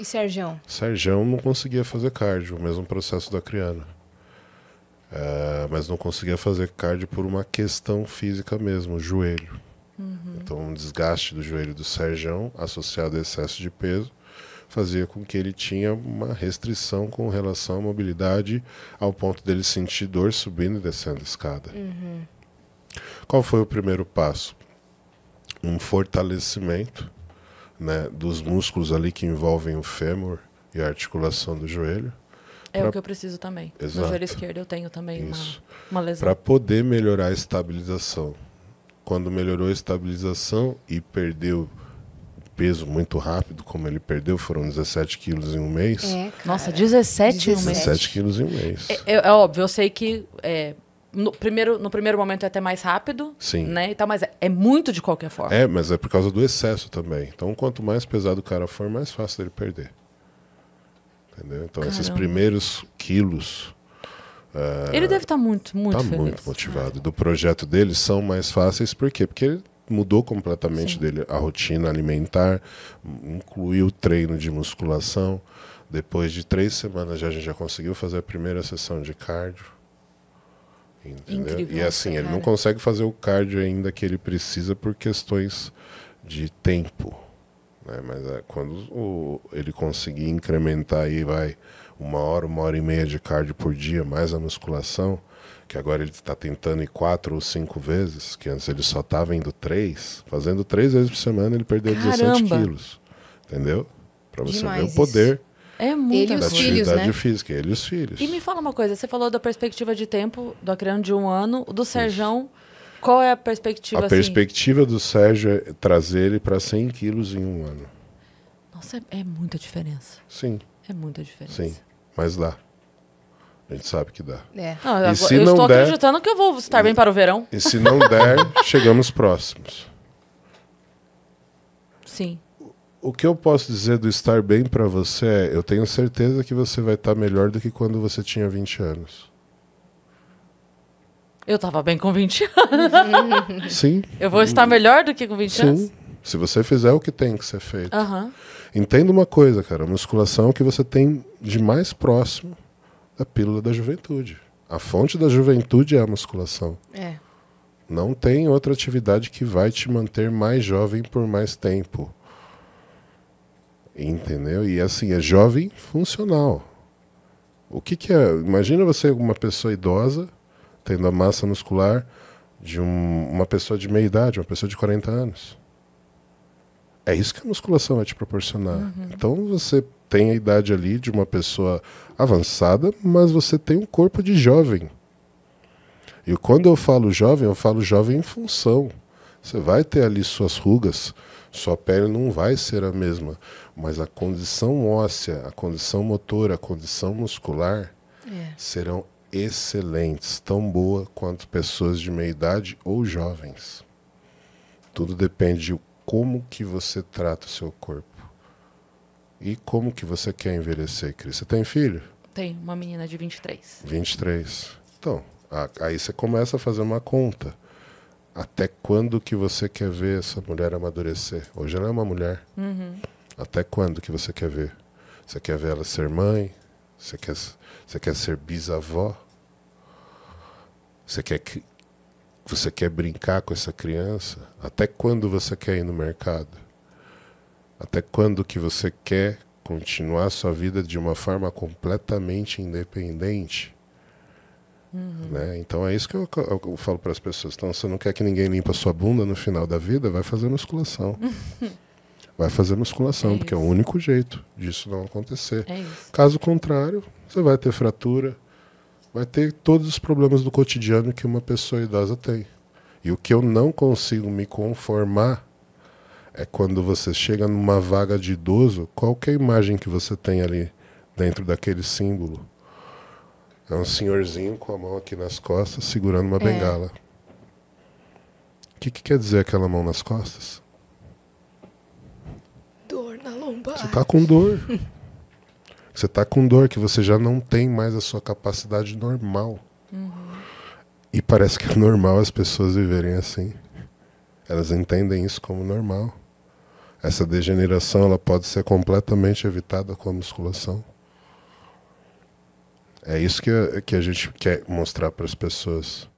E Sergião? Sergião não conseguia fazer cardio, o mesmo processo da Criana. É, mas não conseguia fazer cardio por uma questão física mesmo, o joelho. Uhum. Então, um desgaste do joelho do Sergião, associado a excesso de peso, fazia com que ele tinha uma restrição com relação à mobilidade, ao ponto dele sentir dor subindo e descendo a escada. Uhum. Qual foi o primeiro passo? Um fortalecimento né, dos músculos ali que envolvem o fêmur e a articulação do joelho. É pra... o que eu preciso também. Exato. No joelho esquerdo eu tenho também Isso. uma, uma lesão. Para poder melhorar a estabilização. Quando melhorou a estabilização e perdeu peso muito rápido, como ele perdeu, foram 17 quilos em um mês. É, Nossa, 17 em um mês? 17 quilos em um mês. É, é, é óbvio, eu sei que é, no primeiro, no primeiro momento é até mais rápido, Sim. né? E tal, mas é, é, muito de qualquer forma. É, mas é por causa do excesso também. Então, quanto mais pesado o cara for, mais fácil ele perder. Entendeu? Então, Caramba. esses primeiros quilos. É, ele deve estar tá muito, muito tá feliz. muito motivado. Do projeto dele são mais fáceis, por quê? Porque ele mudou completamente Sim. dele a rotina alimentar, incluiu o treino de musculação. Depois de três semanas já, a gente já conseguiu fazer a primeira sessão de cardio. Entendeu? Incrível, e assim, cara. ele não consegue fazer o cardio ainda que ele precisa por questões de tempo. Né? Mas é, quando o, ele conseguir incrementar aí, vai uma hora, uma hora e meia de cardio por dia, mais a musculação, que agora ele está tentando ir quatro ou cinco vezes, que antes ele só estava indo três, fazendo três vezes por semana ele perdeu Caramba. 17 quilos. Entendeu? Para você Demais ver o poder. Isso é muito ele os filhos, né? física, ele e os filhos. E me fala uma coisa, você falou da perspectiva de tempo do Acreano de um ano, do Serjão, qual é a perspectiva? A assim? perspectiva do Sérgio é trazer ele para 100 quilos em um ano. Nossa, é, é muita diferença. Sim. É muita diferença. Sim, mas dá. A gente sabe que dá. É. Não, ah, eu, se eu não estou der, acreditando que eu vou estar e, bem para o verão. E se não der, chegamos próximos. Sim o que eu posso dizer do estar bem para você é: eu tenho certeza que você vai estar tá melhor do que quando você tinha 20 anos. Eu tava bem com 20 anos. Sim. Eu vou estar melhor do que com 20 Sim. anos? Sim. Se você fizer o que tem que ser feito. Uhum. Entenda uma coisa, cara: a musculação é o que você tem de mais próximo da é pílula da juventude. A fonte da juventude é a musculação. É. Não tem outra atividade que vai te manter mais jovem por mais tempo. Entendeu? E assim, é jovem funcional. O que, que é? Imagina você uma pessoa idosa tendo a massa muscular de um, uma pessoa de meia idade, uma pessoa de 40 anos. É isso que a musculação vai te proporcionar. Uhum. Então você tem a idade ali de uma pessoa avançada, mas você tem um corpo de jovem. E quando eu falo jovem, eu falo jovem em função. Você vai ter ali suas rugas, sua pele não vai ser a mesma, mas a condição óssea, a condição motora, a condição muscular é. serão excelentes, tão boa quanto pessoas de meia idade ou jovens. Tudo depende de como que você trata o seu corpo. E como que você quer envelhecer, Cris? Você tem filho? Tenho, uma menina de 23. 23. Então, aí você começa a fazer uma conta até quando que você quer ver essa mulher amadurecer? Hoje ela é uma mulher. Uhum. Até quando que você quer ver? Você quer ver ela ser mãe? Você quer, você quer ser bisavó? Você quer que você quer brincar com essa criança? Até quando você quer ir no mercado? Até quando que você quer continuar sua vida de uma forma completamente independente? Uhum. Né? Então é isso que eu, eu, eu falo para as pessoas. Então, se você não quer que ninguém limpa sua bunda no final da vida, vai fazer musculação. vai fazer musculação, é porque isso. é o único jeito disso não acontecer. É Caso contrário, você vai ter fratura, vai ter todos os problemas do cotidiano que uma pessoa idosa tem. E o que eu não consigo me conformar é quando você chega numa vaga de idoso, qualquer imagem que você tem ali dentro daquele símbolo é um senhorzinho com a mão aqui nas costas, segurando uma é. bengala. O que, que quer dizer aquela mão nas costas? Dor na lombar. Você tá com dor. você tá com dor, que você já não tem mais a sua capacidade normal. Uhum. E parece que é normal as pessoas viverem assim. Elas entendem isso como normal. Essa degeneração ela pode ser completamente evitada com a musculação. É isso que, que a gente quer mostrar para as pessoas.